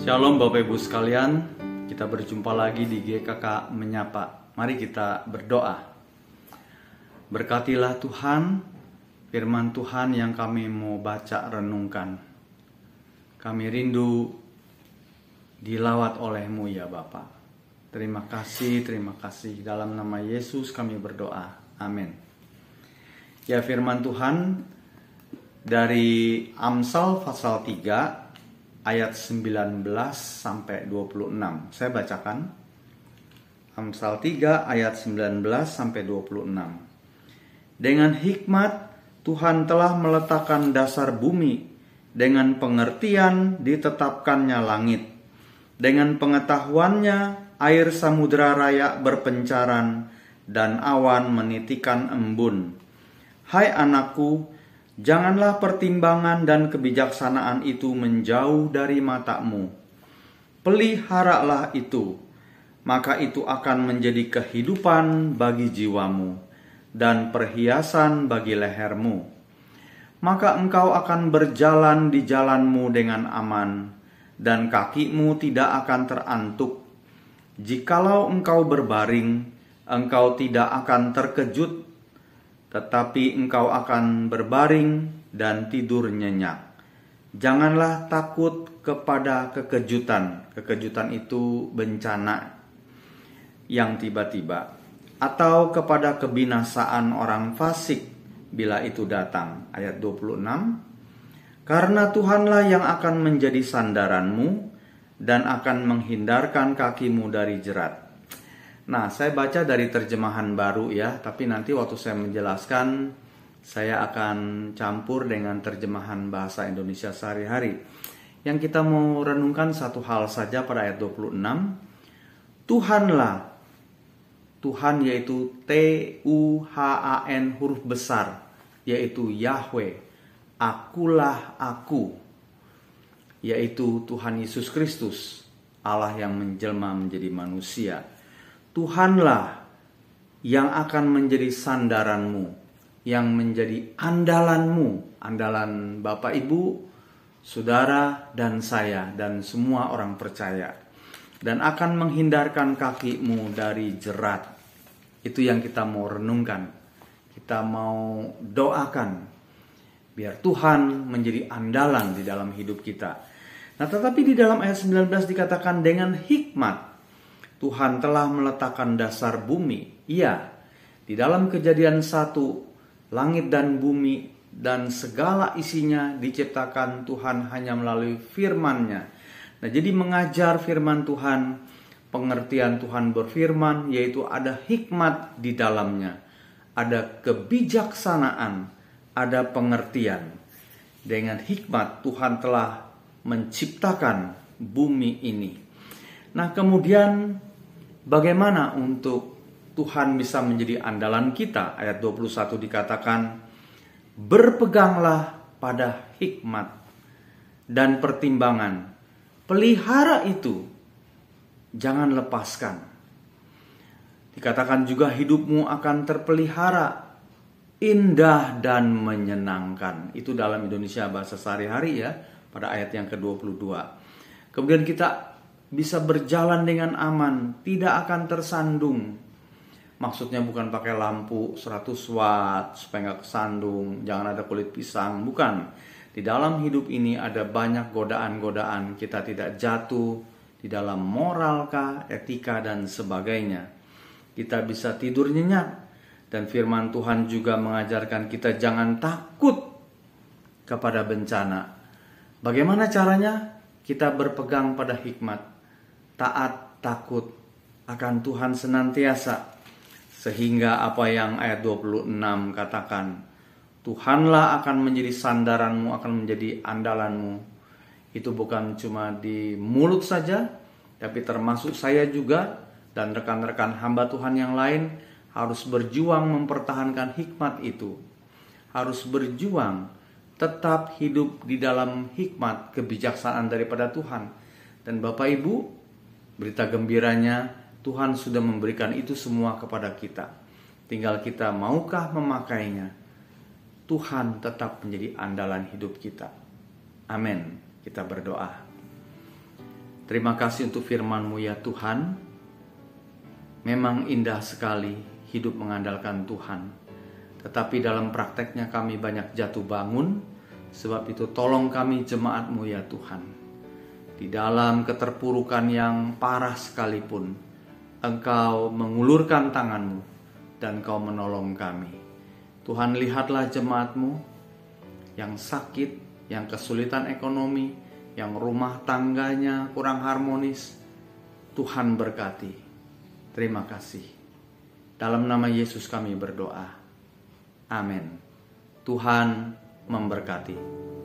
Shalom Bapak Ibu sekalian, kita berjumpa lagi di GKK Menyapa. Mari kita berdoa. Berkatilah Tuhan, firman Tuhan yang kami mau baca renungkan. Kami rindu dilawat olehmu ya Bapak. Terima kasih, terima kasih. Dalam nama Yesus kami berdoa. Amin. Ya firman Tuhan dari Amsal pasal 3 ayat 19 sampai 26. Saya bacakan. Amsal 3 ayat 19 sampai 26. Dengan hikmat Tuhan telah meletakkan dasar bumi, dengan pengertian ditetapkannya langit. Dengan pengetahuannya air samudra raya berpencaran dan awan menitikan embun. Hai anakku, Janganlah pertimbangan dan kebijaksanaan itu menjauh dari matamu. Peliharalah itu, maka itu akan menjadi kehidupan bagi jiwamu dan perhiasan bagi lehermu. Maka engkau akan berjalan di jalanmu dengan aman, dan kakimu tidak akan terantuk. Jikalau engkau berbaring, engkau tidak akan terkejut tetapi engkau akan berbaring dan tidur nyenyak. Janganlah takut kepada kekejutan. Kekejutan itu bencana yang tiba-tiba atau kepada kebinasaan orang fasik bila itu datang. Ayat 26. Karena Tuhanlah yang akan menjadi sandaranmu dan akan menghindarkan kakimu dari jerat. Nah, saya baca dari terjemahan baru ya, tapi nanti waktu saya menjelaskan saya akan campur dengan terjemahan bahasa Indonesia sehari-hari. Yang kita mau renungkan satu hal saja pada ayat 26. Tuhanlah Tuhan yaitu T U H A N huruf besar yaitu Yahweh. Akulah aku yaitu Tuhan Yesus Kristus, Allah yang menjelma menjadi manusia Tuhanlah yang akan menjadi sandaranmu, yang menjadi andalanmu, andalan Bapak Ibu, saudara dan saya dan semua orang percaya dan akan menghindarkan kakimu dari jerat. Itu yang kita mau renungkan. Kita mau doakan biar Tuhan menjadi andalan di dalam hidup kita. Nah, tetapi di dalam ayat 19 dikatakan dengan hikmat Tuhan telah meletakkan dasar bumi. Iya, di dalam kejadian satu, langit dan bumi dan segala isinya diciptakan Tuhan hanya melalui firman-Nya. Nah, jadi mengajar firman Tuhan, pengertian Tuhan berfirman yaitu ada hikmat di dalamnya, ada kebijaksanaan, ada pengertian. Dengan hikmat Tuhan telah menciptakan bumi ini. Nah, kemudian Bagaimana untuk Tuhan bisa menjadi andalan kita? Ayat 21 dikatakan, "Berpeganglah pada hikmat dan pertimbangan. Pelihara itu, jangan lepaskan." Dikatakan juga hidupmu akan terpelihara indah dan menyenangkan. Itu dalam Indonesia bahasa sehari-hari ya, pada ayat yang ke-22. Kemudian kita bisa berjalan dengan aman, tidak akan tersandung. Maksudnya bukan pakai lampu 100 watt supaya nggak kesandung, jangan ada kulit pisang, bukan. Di dalam hidup ini ada banyak godaan-godaan, kita tidak jatuh di dalam moralkah, etika dan sebagainya. Kita bisa tidur nyenyak dan firman Tuhan juga mengajarkan kita jangan takut kepada bencana. Bagaimana caranya? Kita berpegang pada hikmat taat takut akan Tuhan senantiasa sehingga apa yang ayat 26 katakan Tuhanlah akan menjadi sandaranmu akan menjadi andalanmu itu bukan cuma di mulut saja tapi termasuk saya juga dan rekan-rekan hamba Tuhan yang lain harus berjuang mempertahankan hikmat itu harus berjuang tetap hidup di dalam hikmat kebijaksanaan daripada Tuhan dan Bapak Ibu berita gembiranya Tuhan sudah memberikan itu semua kepada kita. Tinggal kita maukah memakainya. Tuhan tetap menjadi andalan hidup kita. Amin. Kita berdoa. Terima kasih untuk firman-Mu ya Tuhan. Memang indah sekali hidup mengandalkan Tuhan. Tetapi dalam prakteknya kami banyak jatuh bangun. Sebab itu tolong kami jemaatmu ya Tuhan. Di dalam keterpurukan yang parah sekalipun, Engkau mengulurkan tanganmu dan Kau menolong kami. Tuhan lihatlah jemaatmu yang sakit, yang kesulitan ekonomi, yang rumah tangganya kurang harmonis. Tuhan berkati. Terima kasih. Dalam nama Yesus kami berdoa. Amin. Tuhan memberkati.